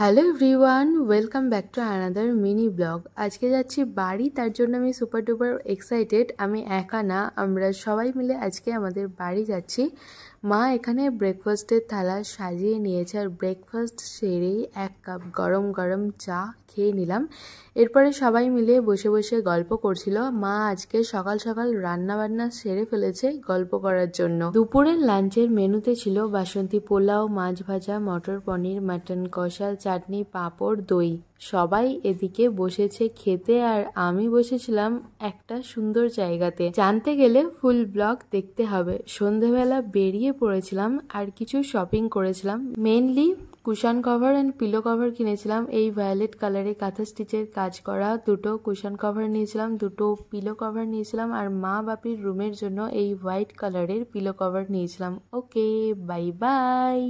hello everyone welcome back to another mini vlog আজকে যাচ্ছি বাড়ি তার জন্য আমি সুপার ডুপার এক্সাইটেড আমি একা না আমরা সবাই মিলে আজকে আমাদের বাড়ি যাচ্ছি মা এখানে ব্রেকফাস্টের থালা সাজিয়ে নিয়েছে আর ব্রেকফাস্ট সেরেই এক কাপ গরম গরম চা খেয়ে নিলাম এরপরে সবাই মিলে বসে বসে গল্প করছিল মা আজকে সকাল সকাল রান্না বান্না সেরে ফেলেছে গল্প করার জন্য দুপুরের লাঞ্চের মেনুতে ছিল বাসন্তী পোলাও মাছ ভাজা মটর পনির মাটন কষা চাটনি পাঁপড় দই সবাই এদিকে বসেছে খেতে আর আমি বসেছিলাম একটা সুন্দর জায়গাতে জানতে গেলে ফুল ব্লক দেখতে হবে সন্ধেবেলা বেরিয়ে পড়েছিলাম আর কিছু শপিং করেছিলাম mainly cushion cover and pillow cover কিনেছিলাম এই ভায়োলেট কালারে কাঁথা স্টিচের কাজ করা দুটো কুশান কভার নিয়েছিলাম দুটো পিলো কভার নিয়েছিলাম আর মা বাপির রুমের জন্য এই হোয়াইট কালারের পিলো কভার নিয়েছিলাম ওকে বাই বাই